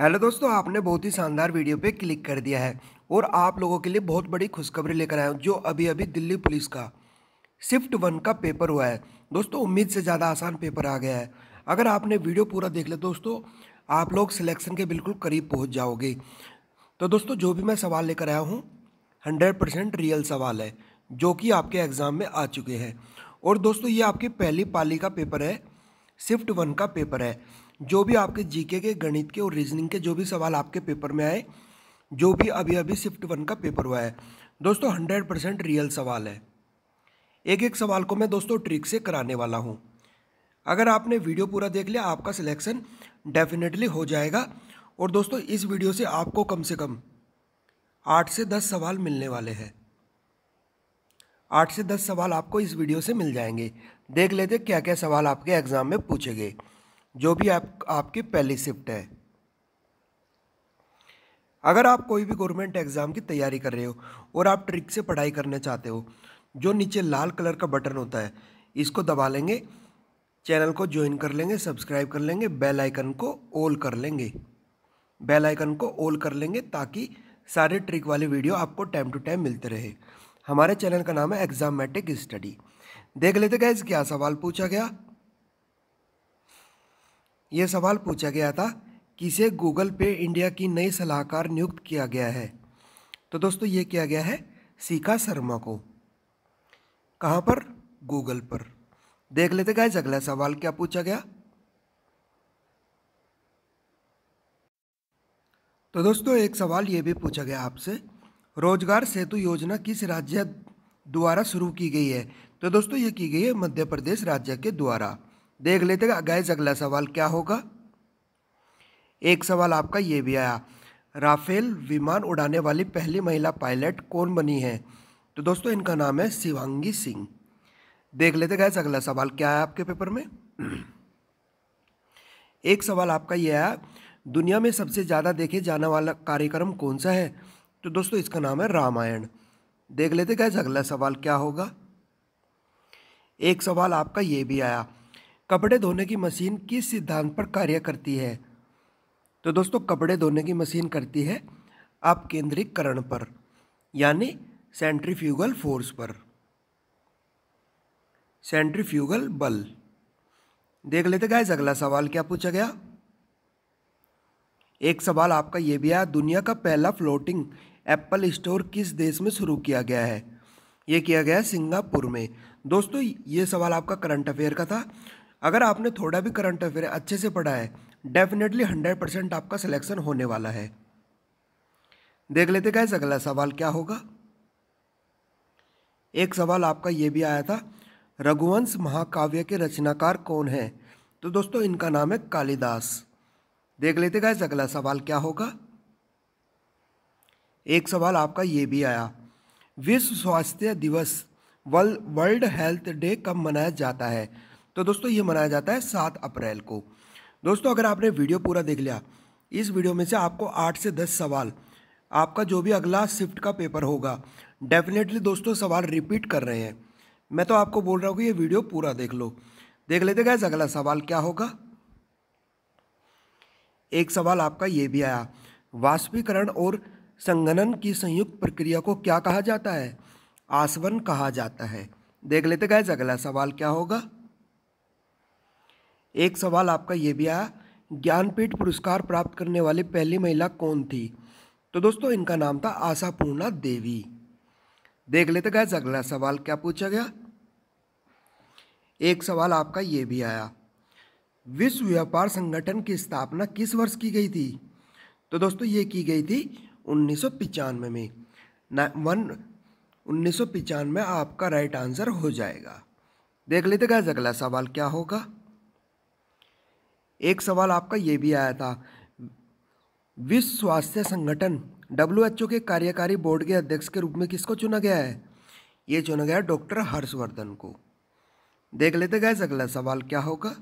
hello दोस्तों आपने बहुत ही शानदार वीडियो पे क्लिक कर दिया है और आप लोगों के लिए बहुत बड़ी खुशखबरी लेकर आया हूँ जो अभी अभी दिल्ली पुलिस का शिफ्ट वन का पेपर हुआ है दोस्तों उम्मीद से ज़्यादा आसान पेपर आ गया है अगर आपने वीडियो पूरा देख लिया दोस्तों आप लोग सिलेक्शन के बिल्कुल करीब पहुँच जाओगे तो दोस्तों जो भी मैं सवाल लेकर आया हूँ हंड्रेड परसेंट रियल सवाल है जो कि आपके एग्ज़ाम में आ चुके हैं और दोस्तों ये आपकी पहली पाली का पेपर है शिफ्ट वन का पेपर है जो भी आपके जीके के गणित के और रीजनिंग के जो भी सवाल आपके पेपर में आए जो भी अभी अभी शिफ्ट वन का पेपर हुआ है दोस्तों हंड्रेड परसेंट रियल सवाल है एक एक सवाल को मैं दोस्तों ट्रिक से कराने वाला हूँ अगर आपने वीडियो पूरा देख लिया आपका सिलेक्शन डेफिनेटली हो जाएगा और दोस्तों इस वीडियो से आपको कम से कम आठ से दस सवाल मिलने वाले हैं आठ से दस सवाल आपको इस वीडियो से मिल जाएंगे देख लेते क्या क्या सवाल आपके एग्ज़ाम में पूछे गए जो भी आप आपकी पहली शिफ्ट है अगर आप कोई भी गवर्नमेंट एग्ज़ाम की तैयारी कर रहे हो और आप ट्रिक से पढ़ाई करना चाहते हो जो नीचे लाल कलर का बटन होता है इसको दबा लेंगे चैनल को ज्वाइन कर लेंगे सब्सक्राइब कर लेंगे बेल आइकन को ऑल कर लेंगे बेल आइकन को ऑल कर लेंगे ताकि सारे ट्रिक वाले वीडियो आपको टाइम टू टाइम मिलते रहे हमारे चैनल का नाम है एग्जामेटिक स्टडी देख लेते गए क्या सवाल पूछा गया यह सवाल पूछा गया था किसे गूगल पे इंडिया की नई सलाहकार नियुक्त किया गया है तो दोस्तों ये किया गया है सीका शर्मा को कहाँ पर गूगल पर देख लेते गाइज अगला सवाल क्या पूछा गया तो दोस्तों एक सवाल ये भी पूछा गया आपसे रोजगार सेतु योजना किस राज्य द्वारा शुरू की गई है तो दोस्तों ये की गई है मध्य प्रदेश राज्य के द्वारा देख लेते गैस अगला सवाल क्या होगा एक सवाल आपका ये भी आया राफेल विमान उड़ाने वाली पहली महिला पायलट कौन बनी है तो दोस्तों इनका नाम है शिवांगी सिंह देख लेते गैस अगला सवाल क्या आया आपके पेपर में एक सवाल आपका यह आया दुनिया में सबसे ज़्यादा देखे जाने वाला कार्यक्रम कौन सा है तो दोस्तों इसका नाम है रामायण देख लेते गैस अगला सवाल क्या होगा एक सवाल आपका ये भी आया कपड़े धोने की मशीन किस सिद्धांत पर कार्य करती है तो दोस्तों कपड़े धोने की मशीन करती है आप केंद्रीकरण पर यानी सेंट्रीफ्यूगल फोर्स पर सेंट्रीफ्यूगल बल देख लेते गाइस अगला सवाल क्या पूछा गया एक सवाल आपका यह भी आया दुनिया का पहला फ्लोटिंग एप्पल स्टोर किस देश में शुरू किया गया है यह किया गया सिंगापुर में दोस्तों ये सवाल आपका करंट अफेयर का था अगर आपने थोड़ा भी करंट अफेयर अच्छे से पढ़ा है डेफिनेटली हंड्रेड परसेंट आपका सिलेक्शन होने वाला है देख लेते गैस अगला सवाल क्या होगा एक सवाल आपका ये भी आया था रघुवंश महाकाव्य के रचनाकार कौन है तो दोस्तों इनका नाम है कालिदास देख लेते गैस अगला सवाल क्या होगा एक सवाल आपका ये भी आया विश्व स्वास्थ्य दिवस वर्ल्ड हेल्थ डे कब मनाया जाता है तो दोस्तों ये मनाया जाता है सात अप्रैल को दोस्तों अगर आपने वीडियो पूरा देख लिया इस वीडियो में से आपको आठ से दस सवाल आपका जो भी अगला शिफ्ट का पेपर होगा डेफिनेटली दोस्तों सवाल रिपीट कर रहे हैं मैं तो आपको बोल रहा हूँ कि ये वीडियो पूरा देख लो देख लेते गए अगला सवाल क्या होगा एक सवाल आपका ये भी आया वाष्पीकरण और संगनन की संयुक्त प्रक्रिया को क्या कहा जाता है आसवन कहा जाता है देख लेते गए अगला सवाल क्या होगा एक सवाल आपका ये भी आया ज्ञानपीठ पुरस्कार प्राप्त करने वाली पहली महिला कौन थी तो दोस्तों इनका नाम था आशापूर्णा देवी देख लेते गए अगला सवाल क्या पूछा गया एक सवाल आपका ये भी आया विश्व व्यापार संगठन की स्थापना किस वर्ष की गई थी तो दोस्तों ये की गई थी उन्नीस में वन उन्नीस में आपका राइट आंसर हो जाएगा देख लेते गए अगला सवाल क्या होगा एक सवाल आपका ये भी आया था विश्व स्वास्थ्य संगठन डब्ल्यू के कार्यकारी बोर्ड के अध्यक्ष के रूप में किसको चुना गया है ये चुना गया डॉक्टर हर्षवर्धन को देख लेते गए अगला सवाल क्या होगा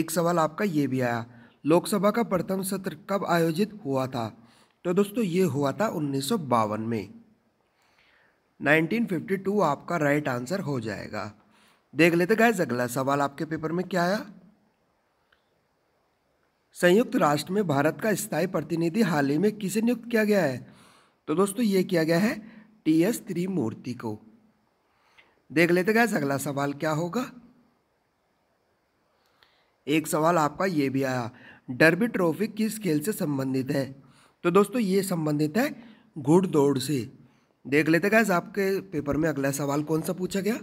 एक सवाल आपका ये भी आया लोकसभा का प्रथम सत्र कब आयोजित हुआ था तो दोस्तों ये हुआ था उन्नीस में 1952 आपका राइट आंसर हो जाएगा देख लेते गैस अगला सवाल आपके पेपर में क्या आया संयुक्त राष्ट्र में भारत का स्थायी प्रतिनिधि हाल ही में किसे नियुक्त किया गया है तो दोस्तों ये किया गया है टी एस त्रिमूर्ति को देख लेते गैस अगला सवाल क्या होगा एक सवाल आपका ये भी आया डर्बी ट्रॉफी किस खेल से संबंधित है तो दोस्तों ये संबंधित है घुड़ दौड़ से देख लेते गैस आपके पेपर में अगला सवाल कौन सा पूछा गया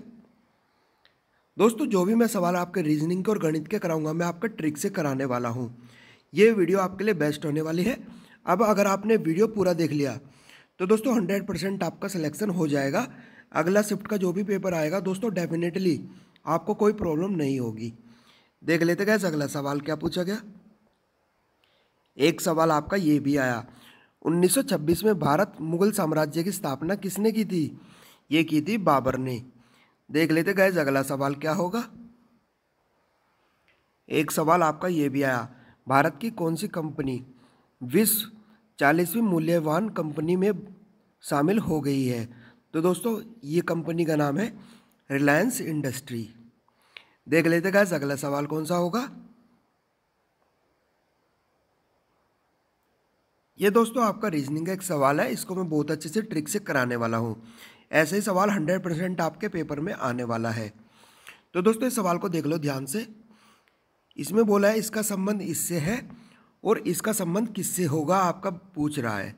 दोस्तों जो भी मैं सवाल आपके रीजनिंग के और गणित के कराऊंगा मैं आपका ट्रिक से कराने वाला हूँ ये वीडियो आपके लिए बेस्ट होने वाली है अब अगर आपने वीडियो पूरा देख लिया तो दोस्तों हंड्रेड परसेंट आपका सिलेक्शन हो जाएगा अगला शिफ्ट का जो भी पेपर आएगा दोस्तों डेफिनेटली आपको कोई प्रॉब्लम नहीं होगी देख लेते गए अगला सवाल क्या पूछा गया एक सवाल आपका ये भी आया 1926 में भारत मुगल साम्राज्य की स्थापना किसने की थी ये की थी बाबर ने देख लेते गए अगला सवाल क्या होगा एक सवाल आपका ये भी आया भारत की कौन सी कंपनी विश्व चालीसवीं मूल्यवान कंपनी में शामिल हो गई है तो दोस्तों ये कंपनी का नाम है रिलायंस इंडस्ट्री देख लेते गए अगला सवाल कौन सा होगा ये दोस्तों आपका रीजनिंग का एक सवाल है इसको मैं बहुत अच्छे से ट्रिक से कराने वाला हूँ ऐसे ही सवाल हंड्रेड परसेंट आपके पेपर में आने वाला है तो दोस्तों इस सवाल को देख लो ध्यान से इसमें बोला है इसका संबंध इससे है और इसका संबंध किससे होगा आपका पूछ रहा है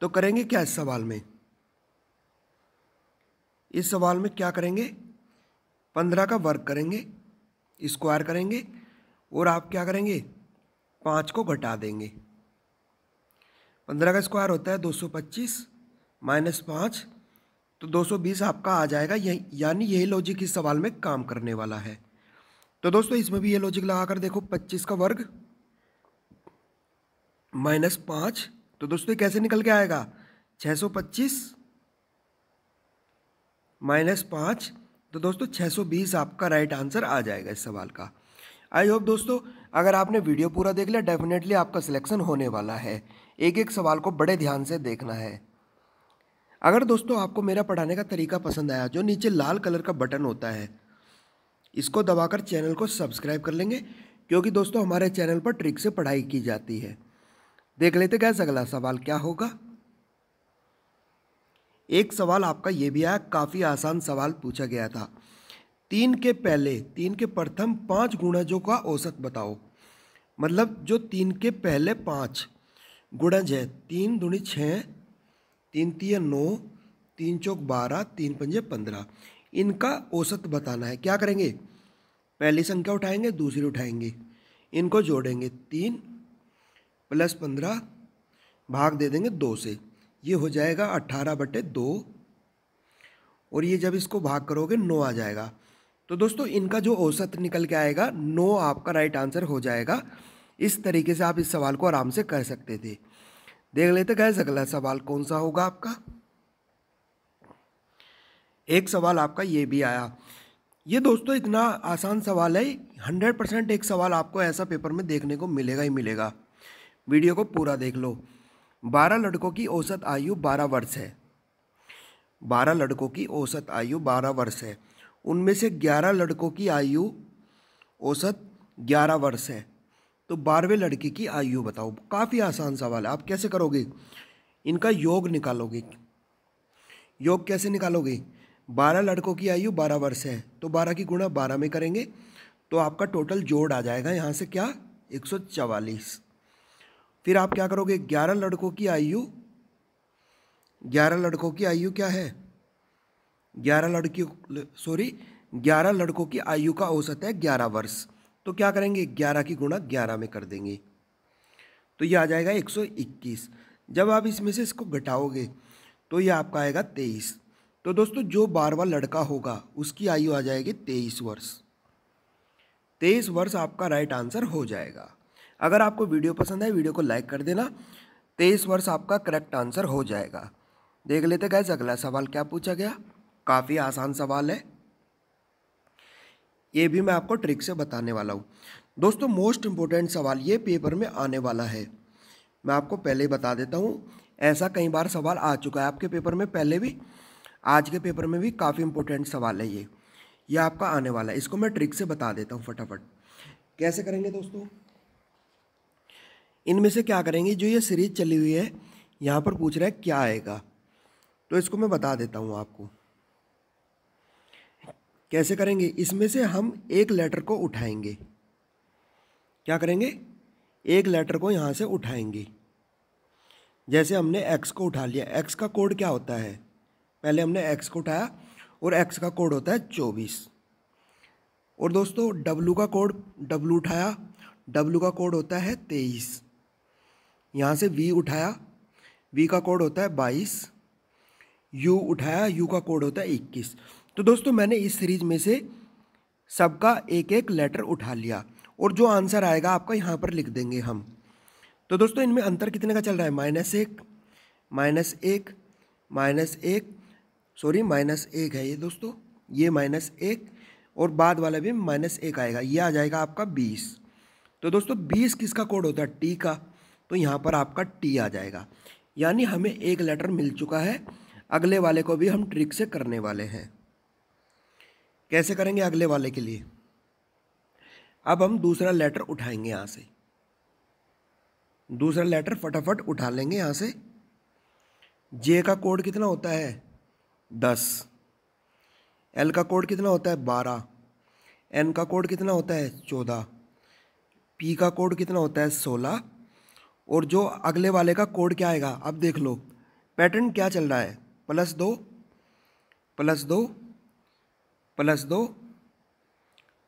तो करेंगे क्या इस सवाल में इस सवाल में क्या करेंगे पंद्रह का वर्ग करेंगे स्क्वायर करेंगे और आप क्या करेंगे पाँच को घटा देंगे पंद्रह का स्क्वायर होता है दो सौ पच्चीस माइनस पाँच तो 220 आपका आ जाएगा यही यानी यही लॉजिक इस सवाल में काम करने वाला है तो दोस्तों इसमें भी ये लॉजिक लगाकर देखो 25 का वर्ग माइनस पाँच तो दोस्तों कैसे निकल के आएगा 625 माइनस पाँच तो दोस्तों 620 आपका राइट आंसर आ जाएगा इस सवाल का आई होप दोस्तों अगर आपने वीडियो पूरा देख लिया डेफिनेटली आपका सिलेक्शन होने वाला है एक एक सवाल को बड़े ध्यान से देखना है अगर दोस्तों आपको मेरा पढ़ाने का तरीका पसंद आया जो नीचे लाल कलर का बटन होता है इसको दबाकर चैनल को सब्सक्राइब कर लेंगे क्योंकि दोस्तों हमारे चैनल पर ट्रिक से पढ़ाई की जाती है देख लेते गैस अगला सवाल क्या होगा एक सवाल आपका ये भी आया काफ़ी आसान सवाल पूछा गया था तीन के पहले तीन के प्रथम पाँच गुणजों का औसत बताओ मतलब जो तीन के पहले पाँच गुणज है तीन दुणी छः तीन तीन नौ तीन चौक बारह तीन पंजे पंद्रह इनका औसत बताना है क्या करेंगे पहली संख्या उठाएंगे दूसरी उठाएंगे इनको जोड़ेंगे तीन प्लस पंद्रह भाग दे देंगे दो से ये हो जाएगा अट्ठारह बटे दो और ये जब इसको भाग करोगे नौ आ जाएगा तो दोस्तों इनका जो औसत निकल के आएगा नौ आपका राइट आंसर हो जाएगा इस तरीके से आप इस सवाल को आराम से कर सकते थे देख लेते गैस अगला सवाल कौन सा होगा आपका एक सवाल आपका ये भी आया ये दोस्तों इतना आसान सवाल है हंड्रेड परसेंट एक सवाल आपको ऐसा पेपर में देखने को मिलेगा ही मिलेगा वीडियो को पूरा देख लो बारह लड़कों की औसत आयु बारह वर्ष है बारह लड़कों की औसत आयु बारह वर्ष है उनमें से ग्यारह लड़कों की आयु औसत ग्यारह वर्ष है तो बारहवें लड़के की आयु बताओ काफ़ी आसान सवाल है आप कैसे करोगे इनका योग निकालोगे योग कैसे निकालोगे बारह लड़कों की आयु बारह वर्ष है तो बारह की गुणा बारह में करेंगे तो आपका टोटल जोड़ आ जाएगा यहाँ से क्या एक सौ चवालीस फिर आप क्या करोगे ग्यारह लड़कों की आयु ग्यारह लड़कों की आयु क्या है ग्यारह लड़की सॉरी ग्यारह लड़कों की आयु का औसत है ग्यारह वर्ष तो क्या करेंगे ग्यारह की गुणा ग्यारह में कर देंगे तो ये आ जाएगा एक सौ इक्कीस जब आप इसमें से इसको घटाओगे तो ये आपका आएगा तेईस तो दोस्तों जो बारवा लड़का होगा उसकी आयु आ जाएगी तेईस वर्ष तेईस वर्ष आपका राइट आंसर हो जाएगा अगर आपको वीडियो पसंद है वीडियो को लाइक कर देना तेईस वर्ष आपका करेक्ट आंसर हो जाएगा देख लेते गए अगला सवाल क्या पूछा गया काफ़ी आसान सवाल है ये भी मैं आपको ट्रिक से बताने वाला हूँ दोस्तों मोस्ट इम्पोर्टेंट सवाल ये पेपर में आने वाला है मैं आपको पहले ही बता देता हूँ ऐसा कई बार सवाल आ चुका है आपके पेपर में पहले भी आज के पेपर में भी काफ़ी इम्पोर्टेंट सवाल है ये ये आपका आने वाला है इसको मैं ट्रिक से बता देता हूँ फटाफट कैसे करेंगे दोस्तों इनमें से क्या करेंगे जो ये सीरीज चली हुई है यहाँ पर पूछ रहा है क्या आएगा तो इसको मैं बता देता हूँ आपको कैसे करेंगे इसमें से हम एक लेटर को उठाएंगे क्या करेंगे एक लेटर को यहाँ से उठाएंगे जैसे हमने एक्स को उठा लिया एक्स का कोड क्या होता है पहले हमने एक्स को उठाया और एक्स का कोड होता है चौबीस और दोस्तों डब्लू का कोड डब्लू उठाया डब्लू का कोड होता है तेईस यहाँ से वी उठाया वी का कोड होता है बाईस यू उठाया यू का कोड होता है इक्कीस तो दोस्तों मैंने इस सीरीज में से सबका एक एक लेटर उठा लिया और जो आंसर आएगा आपका यहाँ पर लिख देंगे हम तो दोस्तों इनमें अंतर कितने का चल रहा है माइनस एक माइनस एक माइनस एक सॉरी माइनस एक है ये दोस्तों ये माइनस एक और बाद वाला भी माइनस एक आएगा ये आ जाएगा आपका बीस तो दोस्तों बीस किसका कोड होता है टी का तो यहाँ पर आपका टी आ जाएगा यानी हमें एक लेटर मिल चुका है अगले वाले को भी हम ट्रिक से करने वाले हैं कैसे करेंगे अगले वाले के लिए अब हम दूसरा लेटर उठाएंगे यहाँ से दूसरा लेटर फटाफट उठा लेंगे यहाँ से जे का कोड कितना होता है दस एल का कोड कितना होता है बारह एन का कोड कितना होता है चौदह पी का कोड कितना होता है सोलह और जो अगले वाले का कोड क्या आएगा अब देख लो पैटर्न क्या चल रहा है प्लस दो प्लस दो प्लस दो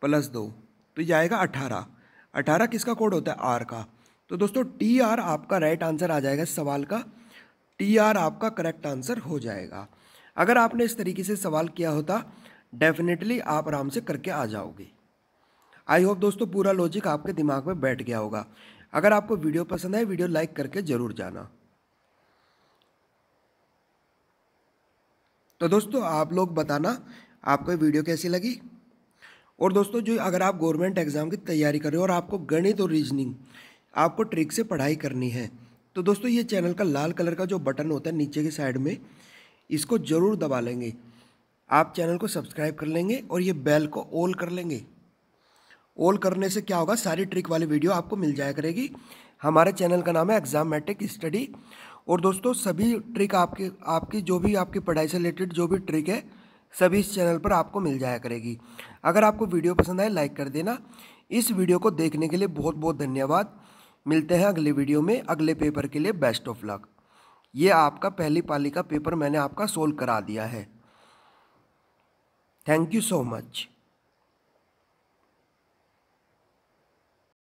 प्लस दो तो ये आएगा अठारह अठारह किसका कोड होता है आर का तो दोस्तों टी आर आपका राइट आंसर आ जाएगा इस सवाल का टी आर आपका करेक्ट आंसर हो जाएगा अगर आपने इस तरीके से सवाल किया होता डेफिनेटली आप आराम से करके आ जाओगे आई होप दोस्तों पूरा लॉजिक आपके दिमाग में बैठ गया होगा अगर आपको वीडियो पसंद है वीडियो लाइक करके ज़रूर जाना तो दोस्तों आप लोग बताना आपको ये वीडियो कैसी लगी और दोस्तों जो अगर आप गवर्नमेंट एग्ज़ाम की तैयारी कर रहे हो और आपको गणित और रीजनिंग आपको ट्रिक से पढ़ाई करनी है तो दोस्तों ये चैनल का लाल कलर का जो बटन होता है नीचे के साइड में इसको ज़रूर दबा लेंगे आप चैनल को सब्सक्राइब कर लेंगे और ये बेल को ऑल कर लेंगे ऑल करने से क्या होगा सारी ट्रिक वाली वीडियो आपको मिल जाया करेगी हमारे चैनल का नाम है एग्जाम मैट्रिक स्टडी और दोस्तों सभी ट्रिक आपके आपकी जो भी आपकी पढ़ाई से रिलेटेड जो भी ट्रिक है सभी इस चैनल पर आपको मिल जाया करेगी अगर आपको वीडियो पसंद आए लाइक कर देना इस वीडियो को देखने के लिए बहुत बहुत धन्यवाद मिलते हैं अगले वीडियो में अगले पेपर के लिए बेस्ट ऑफ लक ये आपका पहली पाली का पेपर मैंने आपका सोल्व करा दिया है थैंक यू सो मच